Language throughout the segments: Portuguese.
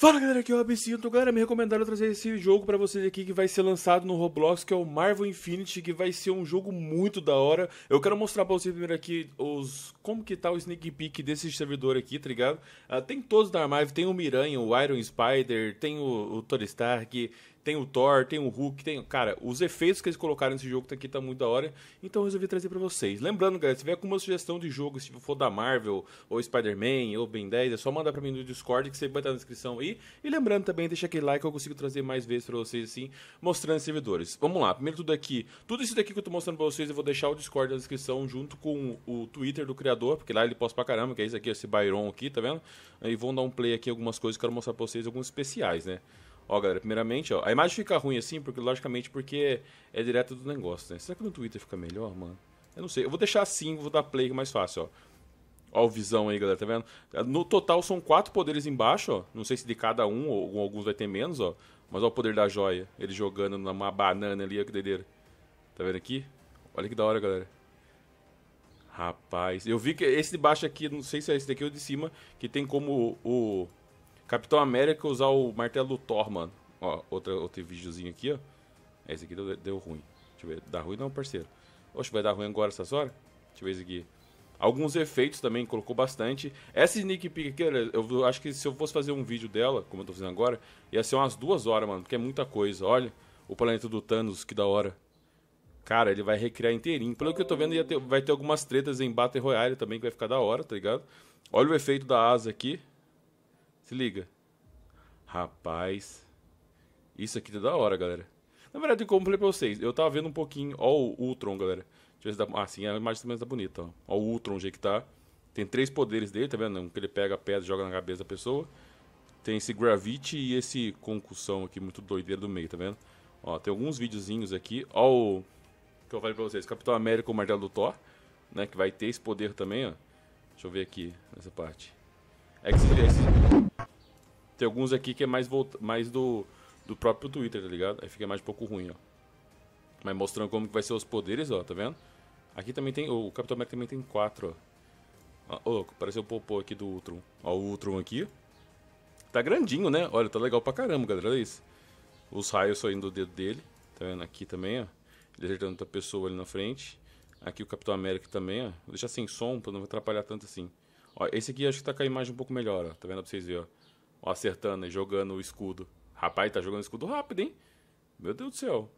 Fala galera, aqui é o Abcinto. galera, me recomendaram trazer esse jogo para vocês aqui que vai ser lançado no Roblox, que é o Marvel Infinity, que vai ser um jogo muito da hora. Eu quero mostrar pra vocês primeiro aqui os como que tá o sneak peek desse servidor aqui, tá ligado? Uh, tem todos da Marvel, tem o Miranha, o Iron Spider, tem o, o Stark, tem o Thor, tem o Hulk, tem. Cara, os efeitos que eles colocaram nesse jogo tá aqui tá muito da hora. Então eu resolvi trazer para vocês. Lembrando, galera, se tiver alguma sugestão de jogo, se for da Marvel, ou Spider-Man, ou Ben 10, é só mandar para mim no Discord que você vai estar na descrição aí. E lembrando também, deixa aquele like que eu consigo trazer mais vezes para vocês assim, mostrando os servidores. Vamos lá, primeiro tudo aqui. Tudo isso daqui que eu tô mostrando pra vocês, eu vou deixar o Discord na descrição junto com o Twitter do criador, porque lá ele posta pra caramba, que é isso aqui, esse Byron aqui, tá vendo? E vão dar um play aqui algumas coisas que eu quero mostrar pra vocês, alguns especiais, né? Ó, galera, primeiramente, ó, a imagem fica ruim assim, porque logicamente porque é direto do negócio, né? Será que no Twitter fica melhor, mano? Eu não sei. Eu vou deixar assim, vou dar play mais fácil, ó. Ó o visão aí, galera, tá vendo? No total são quatro poderes embaixo, ó. Não sei se de cada um ou alguns vai ter menos, ó. Mas ó o poder da joia. Ele jogando numa banana ali, ó que dedeira. Tá vendo aqui? Olha que da hora, galera. Rapaz, eu vi que esse de baixo aqui, não sei se é esse daqui ou de cima, que tem como o, Capitão América usar o martelo do Thor, mano. Ó, outro videozinho aqui, ó. Esse aqui deu, deu ruim. Deixa eu ver. Dá ruim não, parceiro. Oxe, vai dar ruim agora essas horas? Deixa eu ver esse aqui. Alguns efeitos também, colocou bastante. Essa sneak peek aqui, eu acho que se eu fosse fazer um vídeo dela, como eu tô fazendo agora, ia ser umas duas horas, mano, porque é muita coisa. Olha, o planeta do Thanos, que da hora. Cara, ele vai recriar inteirinho. Pelo que eu tô vendo, ter, vai ter algumas tretas em Battle Royale também, que vai ficar da hora, tá ligado? Olha o efeito da asa aqui. Se liga. Rapaz. Isso aqui tá da hora, galera. Na verdade, como eu falei pra vocês, eu tava vendo um pouquinho. Ó, o Ultron, galera. Deixa eu ver se dá... Ah, sim, a imagem também tá bonita, ó. Ó, o Ultron, jeito é que tá. Tem três poderes dele, tá vendo? Um que ele pega a pedra e joga na cabeça da pessoa. Tem esse Gravity e esse Concussão aqui, muito doideiro do meio, tá vendo? Ó, tem alguns videozinhos aqui. Ó o que eu falei pra vocês. Capitão América, o Martelo do Thor, né? Que vai ter esse poder também, ó. Deixa eu ver aqui, nessa parte. É que esse... Tem alguns aqui que é mais, volta, mais do, do próprio Twitter, tá ligado? Aí fica mais um pouco ruim, ó. Mas mostrando como que vai ser os poderes, ó, tá vendo? Aqui também tem. O Capitão América também tem quatro, ó. Ô, louco, pareceu o Popô aqui do Ultron. Ó, o Ultron aqui. Tá grandinho, né? Olha, tá legal pra caramba, galera. Olha isso. Os raios saindo do dedo dele. Tá vendo? Aqui também, ó. Ele acertando outra pessoa ali na frente. Aqui o Capitão América também, ó. Vou deixar sem som pra não atrapalhar tanto assim. Ó, esse aqui acho que tá com a imagem um pouco melhor, ó. Tá vendo? Pra vocês verem, ó acertando e jogando o escudo. Rapaz, tá jogando escudo rápido, hein? Meu Deus do céu.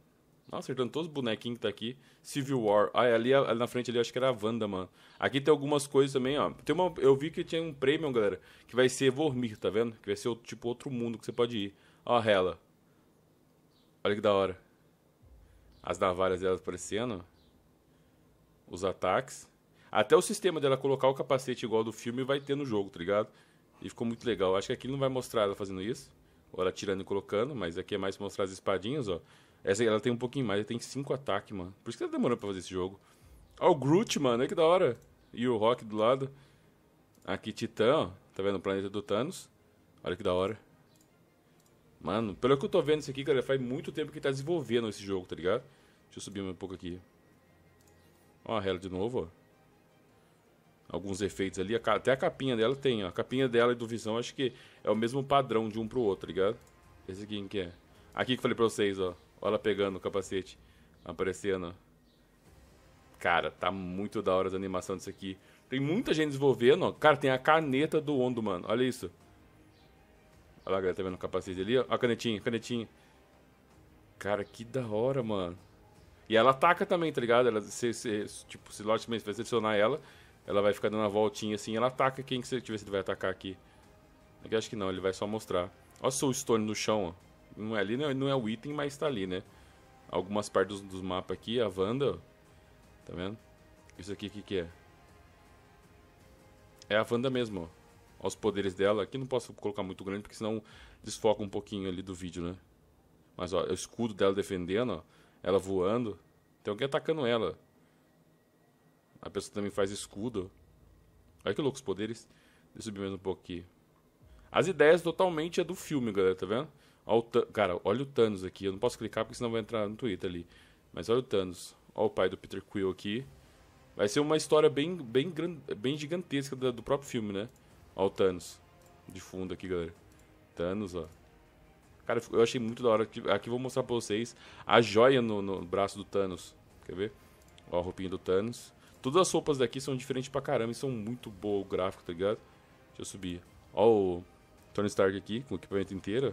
Nossa, tá acertando todos os bonequinhos que tá aqui. Civil War. Ah, é, ali, ali na frente ali, acho que era a Wanda, mano. Aqui tem algumas coisas também, ó. Tem uma, eu vi que tinha um prêmio, galera, que vai ser Vormir, tá vendo? Que vai ser outro, tipo outro mundo que você pode ir. Ó a Hela. Olha que da hora. As navalhas dela aparecendo. Os ataques. Até o sistema dela colocar o capacete igual do filme vai ter no jogo, tá ligado? E ficou muito legal. Acho que aqui não vai mostrar ela fazendo isso. Ou ela tirando e colocando, mas aqui é mais mostrar as espadinhas, ó. Essa ela tem um pouquinho mais, ela tem cinco ataques, mano. Por isso que ela demorou pra fazer esse jogo. Ó, o Groot, mano, é que da hora. E o Rock do lado. Aqui Titã, ó. Tá vendo o planeta do Thanos? Olha que da hora. Mano, pelo que eu tô vendo isso aqui, cara, faz muito tempo que tá desenvolvendo esse jogo, tá ligado? Deixa eu subir um pouco aqui. Ó, a Hela de novo, ó alguns efeitos ali. Até a capinha dela tem, ó. A capinha dela e do Visão acho que é o mesmo padrão de um pro outro, tá ligado? Esse aqui que é. Aqui que eu falei pra vocês, ó. Olha ela pegando o capacete. Aparecendo, Cara, tá muito da hora a animação disso aqui. Tem muita gente desenvolvendo, ó. Cara, tem a caneta do Ondo, mano. Olha isso. Olha lá, galera, tá vendo o capacete ali? Ó, a canetinha, canetinha. Cara, que da hora, mano. E ela ataca também, tá ligado? Ela, se, se, tipo, se lógico, você selecionar ela, ela vai ficar dando uma voltinha assim, ela ataca quem que você tiver, se ele vai atacar aqui. Aqui acho que não, ele vai só mostrar. Olha o Stone no chão, ó. Não é ali, não é, não é o item, mas tá ali, né? Algumas partes dos, dos mapas aqui, a Wanda, ó. Tá vendo? Isso aqui, o que que é? É a Wanda mesmo, ó. Olha os poderes dela. Aqui não posso colocar muito grande, porque senão desfoca um pouquinho ali do vídeo, né? Mas, ó, é o escudo dela defendendo, ó. Ela voando. Tem alguém atacando ela, a pessoa também faz escudo. Olha que louco os poderes. Deixa eu subir mais um pouco aqui. As ideias totalmente é do filme, galera, tá vendo? Olha cara, olha o Thanos aqui. Eu não posso clicar porque senão vai entrar no Twitter ali. Mas olha o Thanos. Olha o pai do Peter Quill aqui. Vai ser uma história bem, bem, gran... bem gigantesca do, do próprio filme, né? Olha o Thanos. De fundo aqui, galera. Thanos, ó. Cara, eu achei muito da hora. Aqui, aqui vou mostrar pra vocês a joia no, no braço do Thanos. Quer ver? Ó, a roupinha do Thanos. Todas as roupas daqui são diferentes pra caramba e são muito boas o gráfico, tá ligado? Deixa eu subir. Ó o Tony Stark aqui, com o equipamento inteiro.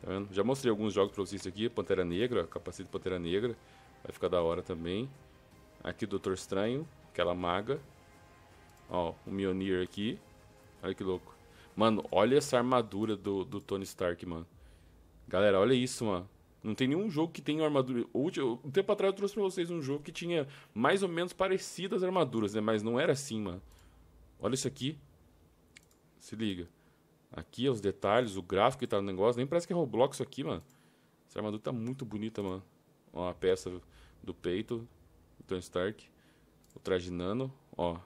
Tá vendo? Já mostrei alguns jogos pra vocês aqui. Pantera Negra, capacete Pantera Negra. Vai ficar da hora também. Aqui o Doutor Estranho, aquela maga. Ó, o Mionir aqui. Olha que louco. Mano, olha essa armadura do, do Tony Stark, mano. Galera, olha isso, mano. Não tem nenhum jogo que tenha armadura. Um tempo atrás eu trouxe pra vocês um jogo que tinha mais ou menos parecidas armaduras, né? Mas não era assim, mano. Olha isso aqui. Se liga. Aqui os detalhes, o gráfico que tá no negócio. Nem parece que é Roblox isso aqui, mano. Essa armadura tá muito bonita, mano. Ó, a peça do peito. do Tony Stark. O traje nano. Ó.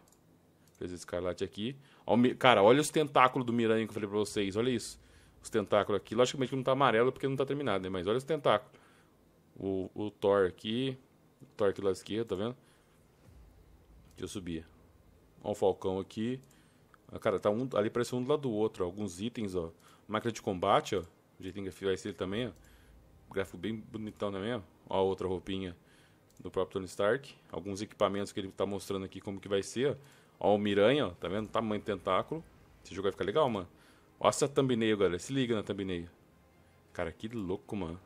Fez escarlate aqui. Ó, cara, olha os tentáculos do Miranha que eu falei pra vocês. Olha isso os tentáculos aqui. Logicamente que não está amarelo porque não está terminado, né? Mas olha os tentáculos. O, o Thor aqui. O Thor aqui do lado esquerdo, tá vendo? Deixa eu subir. Olha o Falcão aqui. Ah, cara, tá um, ali parece um do lado do outro. Ó. Alguns itens, ó. Máquina de combate, ó. O jeitinho que vai ser também, ó. Gráfico bem bonitão também, é ó. Ó a outra roupinha do próprio Tony Stark. Alguns equipamentos que ele tá mostrando aqui como que vai ser, ó. Ó o Miranha, ó. Tá vendo? Tamanho tentáculo. Esse jogo vai ficar legal, mano. Olha essa thumbnail, galera. Se liga na thumbnail. Cara, que louco, mano.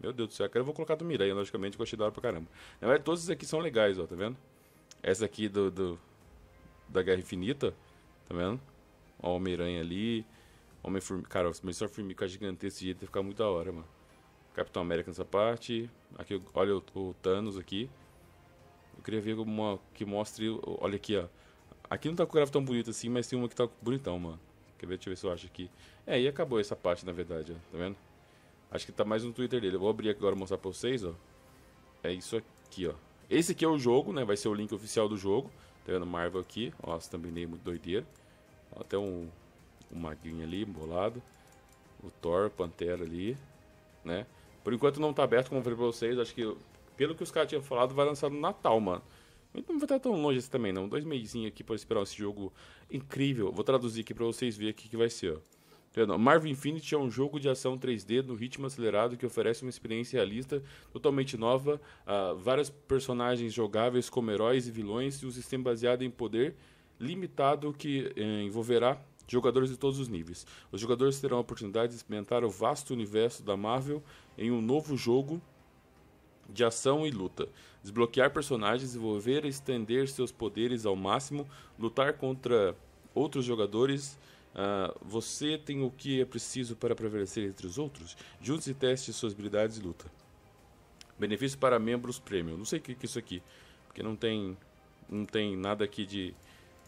Meu Deus do céu. Cara, eu vou colocar do Miranha, logicamente, que eu achei da hora pra caramba. Na verdade, todos esses aqui são legais, ó. Tá vendo? Essa aqui do... do da Guerra Infinita. Tá vendo? Ó, Homem-Aranha ali. Homem-Formiga. Cara, o a Formiga gigantesco desse jeito ia ficar muito da hora, mano. Capitão América nessa parte. Aqui, olha o, o Thanos aqui. Eu queria ver uma que mostre... Olha aqui, ó. Aqui não tá com o gráfico tão bonito assim, mas tem uma que tá bonitão, mano. Quer ver? Deixa eu ver se eu acho aqui. É, e acabou essa parte, na verdade, ó. Tá vendo? Acho que tá mais no Twitter dele. Eu vou abrir agora e mostrar pra vocês, ó. É isso aqui, ó. Esse aqui é o jogo, né? Vai ser o link oficial do jogo. Tá vendo? Marvel aqui. Ó, as nem muito doideira. Até um, um maguinho ali, bolado. O Thor, Pantera ali, né? Por enquanto não tá aberto, como eu falei pra vocês. Acho que, pelo que os caras tinham falado, vai lançar no Natal, mano não vou estar tão longe assim também, não. Dois meizinhos aqui para esperar esse jogo incrível. Vou traduzir aqui para vocês verem o que vai ser, ó. Marvel Infinity é um jogo de ação 3D no ritmo acelerado que oferece uma experiência realista totalmente nova, uh, ah, vários personagens jogáveis como heróis e vilões e um sistema baseado em poder limitado que eh, envolverá jogadores de todos os níveis. Os jogadores terão a oportunidade de experimentar o vasto universo da Marvel em um novo jogo de ação e luta. Desbloquear personagens, desenvolver e estender seus poderes ao máximo, lutar contra outros jogadores. Uh, você tem o que é preciso para prevalecer entre os outros? Junte e teste suas habilidades e luta. Benefício para membros premium. Não sei o que, que é isso aqui. Porque não tem, não tem nada aqui de,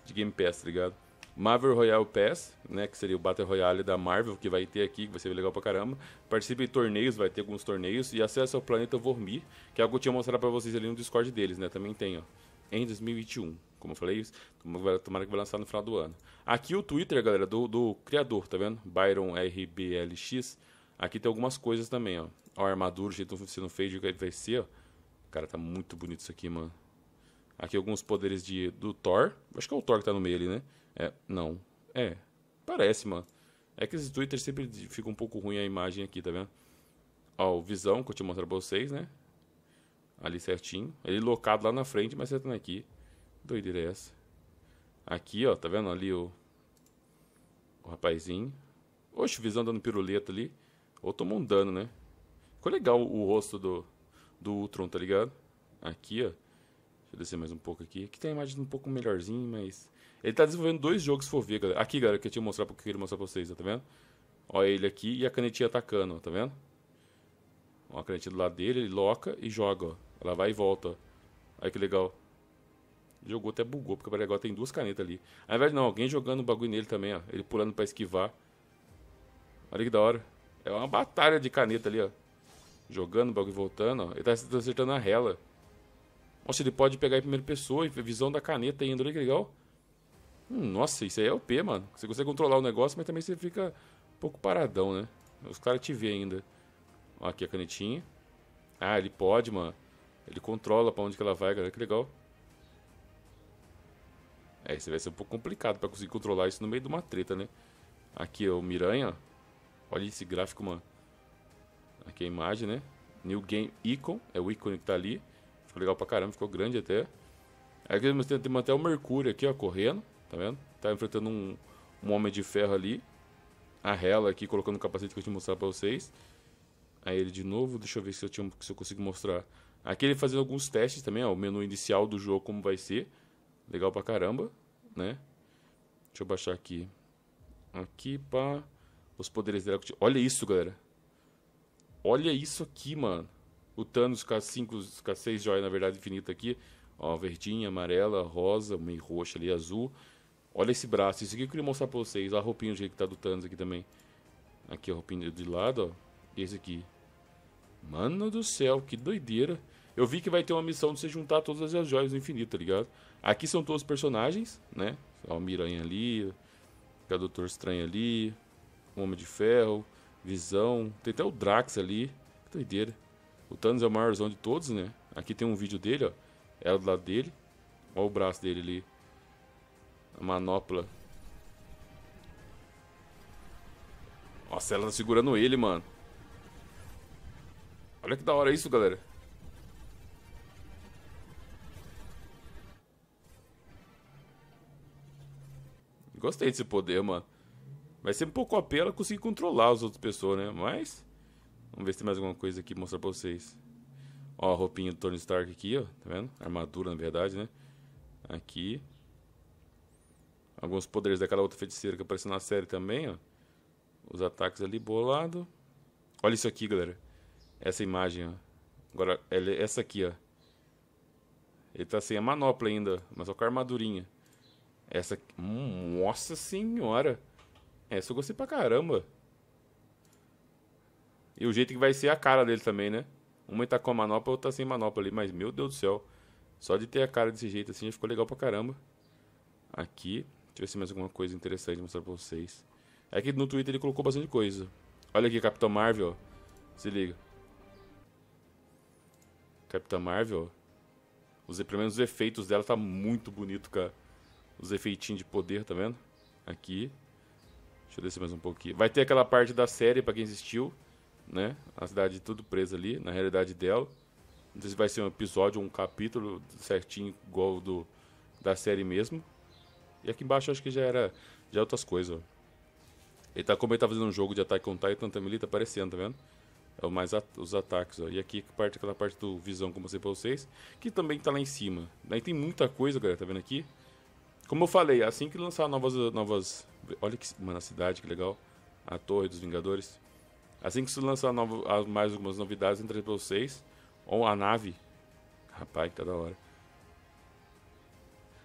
de Game Pass, tá ligado? Marvel Royale Pass, né, que seria o Battle Royale da Marvel, que vai ter aqui, que vai ser legal pra caramba. Participe em torneios, vai ter alguns torneios. E acesso ao Planeta Vormir, que é algo que eu tinha mostrado pra vocês ali no Discord deles, né? Também tem, ó. Em 2021, como eu falei, isso, tomara que vai lançar no final do ano. Aqui o Twitter, galera, do, do criador, tá vendo? Byron RBLX. Aqui tem algumas coisas também, ó. Ó, a armadura, o jeito que não fez, o que vai ser, ó. Cara, tá muito bonito isso aqui, mano. Aqui alguns poderes de, do Thor. Acho que é o Thor que tá no meio ali, né? É, não. É. Parece, mano. É que esse Twitter sempre fica um pouco ruim a imagem aqui, tá vendo? Ó, o Visão, que eu tinha mostrado pra vocês, né? Ali certinho. Ele locado lá na frente, mas acertando aqui. Doideira é essa. Aqui, ó, tá vendo ali o... O rapazinho. Oxe, o Visão dando piruleta ali. Ou tomou um dano, né? Ficou legal o rosto do, do Ultron, tá ligado? Aqui, ó. Deixa eu descer mais um pouco aqui. Aqui tem a imagem um pouco melhorzinha, mas... Ele tá desenvolvendo dois jogos, se for ver, galera. Aqui, galera, que eu tinha mostrar, que eu queria mostrar pra vocês, ó, tá vendo? Ó ele aqui e a canetinha atacando, ó, tá vendo? Ó, a canetinha do lado dele, ele loca e joga, ó. Ela vai e volta, ó. Olha que legal. Jogou até bugou, porque agora tem duas canetas ali. Ao invés não, alguém jogando o bagulho nele também, ó. Ele pulando pra esquivar. Olha que da hora. É uma batalha de caneta ali, ó. Jogando o bagulho voltando, ó. Ele tá acertando a rela. Nossa, ele pode pegar em primeira pessoa e visão da caneta ainda. Olha que legal. Hum, nossa, isso aí é OP, mano. Você consegue controlar o negócio, mas também você fica um pouco paradão, né? Os caras te veem ainda. Ó, aqui a canetinha. Ah, ele pode, mano. Ele controla pra onde que ela vai, galera. Que legal. É, isso vai ser um pouco complicado pra conseguir controlar isso no meio de uma treta, né? Aqui, ó, o Miranha. Olha esse gráfico, mano. Aqui a imagem, né? New Game Icon. É o ícone que tá ali. Ficou legal pra caramba. Ficou grande até. Aí temos até o Mercúrio aqui, ó, correndo. Tá vendo? Tá enfrentando um, um homem de ferro ali. A Hela aqui colocando o capacete que eu te mostrar pra vocês. Aí ele de novo, deixa eu ver se eu, tinha, se eu consigo mostrar. Aqui ele fazendo alguns testes também, ó. O menu inicial do jogo, como vai ser. Legal pra caramba, né? Deixa eu baixar aqui. Aqui, pá. Os poderes dela. Olha isso, galera. Olha isso aqui, mano. O Thanos com com as 6 joias, na verdade, infinita aqui. Ó, verdinha, amarela, rosa, meio roxa ali, azul. Olha esse braço. Isso aqui eu queria mostrar pra vocês. A roupinha do jeito que tá do Thanos aqui também. Aqui a roupinha de lado, ó. E esse aqui. Mano do céu, que doideira. Eu vi que vai ter uma missão de você juntar todas as joias do infinito, tá ligado? Aqui são todos os personagens, né? Olha o Miranha ali, o Doutor Estranho ali, o Homem de Ferro, Visão. Tem até o Drax ali. Que doideira. O Thanos é o maiorzão de todos, né? Aqui tem um vídeo dele, ó. Ela do lado dele. Olha o braço dele ali a manopla. Nossa, ela tá segurando ele, mano. Olha que da hora isso, galera. Gostei desse poder, mano. Vai ser um pouco a pena conseguir controlar as outras pessoas, né? Mas... Vamos ver se tem mais alguma coisa aqui pra mostrar pra vocês. Ó, a roupinha do Tony Stark aqui, ó. Tá vendo? Armadura, na verdade, né? Aqui alguns poderes daquela outra feiticeira que apareceu na série também, ó. Os ataques ali bolado. Olha isso aqui, galera. Essa imagem, ó. Agora, é essa aqui, ó. Ele tá sem a manopla ainda, mas só com a armadurinha. Essa aqui. Hum, nossa senhora! Essa eu gostei pra caramba. E o jeito que vai ser a cara dele também, né? Uma tá com a manopla, outra sem tá sem manopla ali. Mas, meu Deus do céu. Só de ter a cara desse jeito assim já ficou legal pra caramba. Aqui tivesse mais alguma coisa interessante mostrar pra vocês. É que no Twitter ele colocou bastante coisa. Olha aqui, Capitão Marvel, Se liga. Capitão Marvel, os, pelo menos os efeitos dela tá muito bonito, cara. Os efeitinhos de poder, tá vendo? Aqui. Deixa eu descer mais um pouquinho. Vai ter aquela parte da série, pra quem assistiu, né? A cidade tudo presa ali, na realidade dela. Não sei se vai ser um episódio ou um capítulo certinho, igual do da série mesmo. E aqui embaixo acho que já era já é outras coisas. Ele tá, como ele tá fazendo um jogo de Attack com Titan também, ele tá aparecendo, tá vendo? É o mais at os ataques, ó. E aqui parte aquela parte do visão que eu mostrei pra vocês, que também tá lá em cima. Daí tem muita coisa, galera, tá vendo aqui? Como eu falei, assim que lançar novas... novas... Olha que... Mano, a cidade, que legal. A Torre dos Vingadores. Assim que se lançar novo, mais algumas novidades, eu entrei pra vocês. Ou a nave. Rapaz, que tá da hora.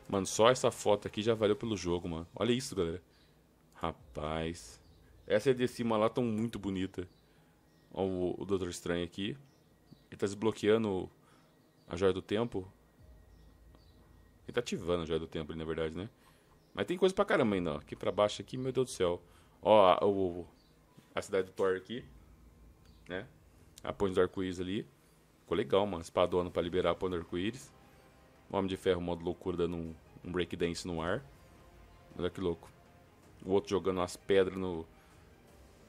Mano, só essa foto aqui já valeu pelo jogo, mano. Olha isso, galera. Rapaz. Essa é de cima lá estão muito bonita. Ó, o, o Doutor Estranho aqui. Ele tá desbloqueando a Joia do Tempo. Ele tá ativando a Joia do Tempo, na verdade, né? Mas tem coisa pra caramba ainda, ó. Aqui pra baixo aqui, meu Deus do céu. Ó, a, o, a cidade do Thor aqui. Né? A ponte do arco-íris ali. Ficou legal, mano. Espadona pra liberar a ponte do arco-íris. Homem de Ferro, modo loucura, dando um, um breakdance no ar. Olha que louco. O outro jogando as pedras no,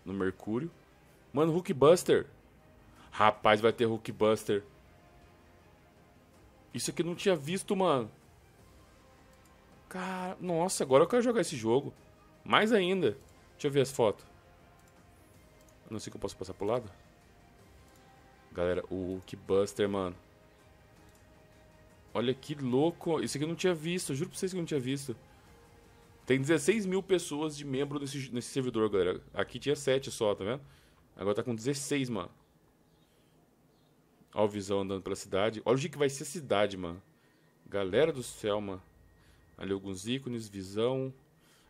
no Mercúrio. Mano, Hulk Buster. Rapaz, vai ter Hulk Buster. Isso aqui eu não tinha visto, mano. Cara, nossa, agora eu quero jogar esse jogo. Mais ainda. Deixa eu ver as fotos. A não sei que eu posso passar pro lado. Galera, o Hulk Buster, mano. Olha que louco. Isso aqui eu não tinha visto. Juro pra vocês que eu não tinha visto. Tem 16 mil pessoas de membro nesse, nesse servidor, galera. Aqui tinha 7 só, tá vendo? Agora tá com 16, mano. Ó o Visão andando pela cidade. Olha o jeito que vai ser a cidade, mano. Galera do céu, mano. Ali alguns ícones, Visão.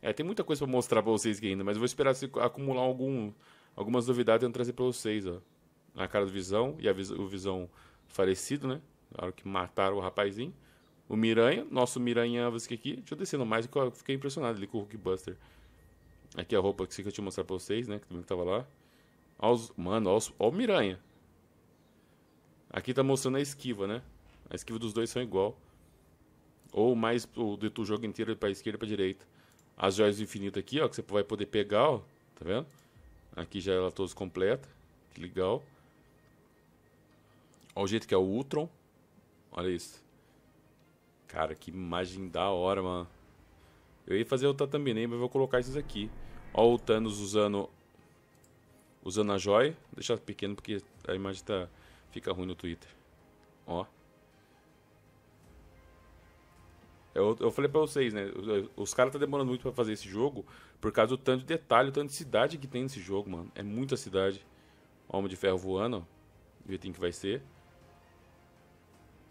É, tem muita coisa pra mostrar pra vocês aqui ainda, mas eu vou esperar se acumular algum, algumas novidades e trazer pra vocês, ó. A cara do Visão e a, o Visão falecido, né? na hora que mataram o rapazinho. O Miranha, nosso Miranha que aqui. Deixa eu descendo mais, que eu fiquei impressionado ali com o Hulkbuster. Aqui a roupa que eu tinha mostrar pra vocês, né? Que também tava lá. mano, aos, o Miranha. Aqui tá mostrando a esquiva, né? A esquiva dos dois são igual. Ou mais o, o jogo inteiro pra esquerda e pra direita. As joias do infinito aqui, ó. Que você vai poder pegar, ó. Tá vendo? Aqui já ela é todos completa. Que legal. Olha o jeito que é o Ultron. Olha isso. Cara, que imagem da hora, mano. Eu ia fazer outra thumbnail, mas vou colocar esses aqui. Ó o Thanos usando usando a Joy, Vou deixar pequeno porque a imagem tá fica ruim no Twitter. Ó. Eu, é eu falei pra vocês, né? Os caras tá demorando muito para fazer esse jogo por causa do tanto de detalhe, o tanto de cidade que tem nesse jogo, mano. É muita cidade. Ó, Homem de Ferro voando, ó. Do jeitinho que vai ser.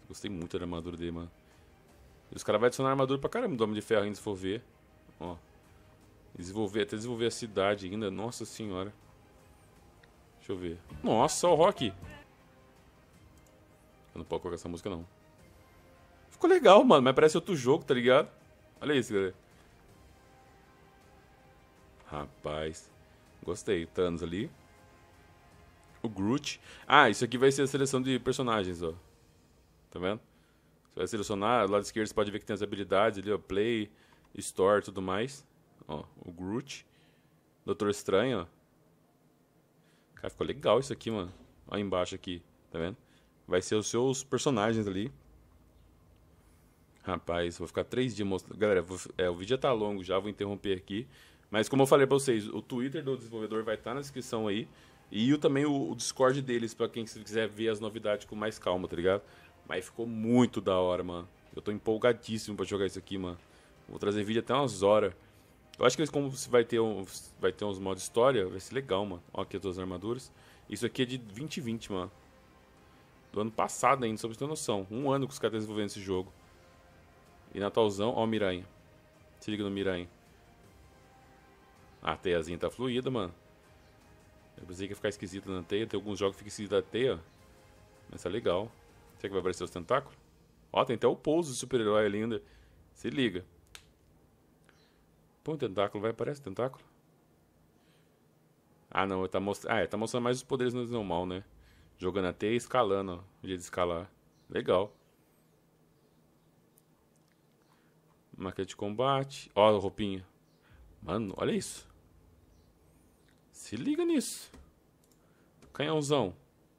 Gostei muito da armadura dele, mano. E os caras vão adicionar armadura pra caramba do Homem de Ferro ainda, se for ver. Ó. Desenvolver, até desenvolver a cidade ainda. Nossa senhora. Deixa eu ver. Nossa, o rock. Eu não posso colocar essa música, não. Ficou legal, mano. Mas parece outro jogo, tá ligado? Olha isso, galera. Rapaz. Gostei. Thanos ali. O Groot. Ah, isso aqui vai ser a seleção de personagens, ó. Tá vendo? Você vai selecionar, do lado esquerdo você pode ver que tem as habilidades ali, ó, Play, Store e tudo mais. Ó, o Groot. Doutor Estranho, ó. Cara, ficou legal isso aqui, mano. Ó embaixo aqui, tá vendo? Vai ser os seus personagens ali. Rapaz, vou ficar três dias mostrando. Galera, vou... é, o vídeo já tá longo já, vou interromper aqui. Mas como eu falei pra vocês, o Twitter do desenvolvedor vai estar tá na descrição aí. E também o, o Discord deles, para quem quiser ver as novidades com mais calma, tá ligado? Mas ficou muito da hora, mano. Eu tô empolgadíssimo para jogar isso aqui, mano. Vou trazer vídeo até umas horas. Eu acho que eles, como vai ter, um, vai ter uns modos história, vai ser legal, mano. Ó, aqui as duas armaduras. Isso aqui é de 2020, mano. Do ano passado ainda, só pra você ter noção. Um ano que os caras estão desenvolvendo esse jogo. E Natalzão, ó o Miranha. Se liga no Miranha. A teiazinha tá fluida, mano. Eu pensei que ia ficar esquisita na teia. Tem alguns jogos que ficam esquisita na teia. Mas tá legal. Será que vai aparecer os tentáculos? Ó, tem até o pouso do super-herói ali ainda. Se liga. Põe o tentáculo, vai, aparece o tentáculo. Ah, não, tá mostrando. Ah, tá mostrando mais os poderes no normal, né? Jogando até e escalando, ó. O jeito de escalar. Legal. Máquina de combate. Ó, a roupinha. Mano, olha isso. Se liga nisso. Canhãozão.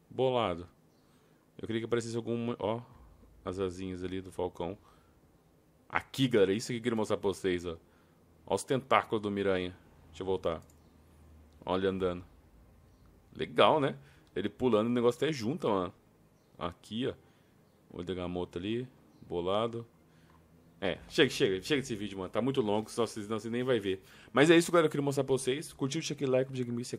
Bolado. Eu queria que aparecesse algum Ó, as asinhas ali do falcão. Aqui, galera, é isso que eu queria mostrar pra vocês, ó. Ó os tentáculos do Miranha. Deixa eu voltar. Olha ele andando. Legal, né? Ele pulando, o negócio até junta, mano. Aqui, ó. Olho da gamota ali. Bolado. É, chega, chega, chega desse vídeo, mano. Tá muito longo, senão vocês, não, vocês nem vai ver. Mas é isso, galera, eu queria mostrar pra vocês. Curtiu, deixa aquele like, o like,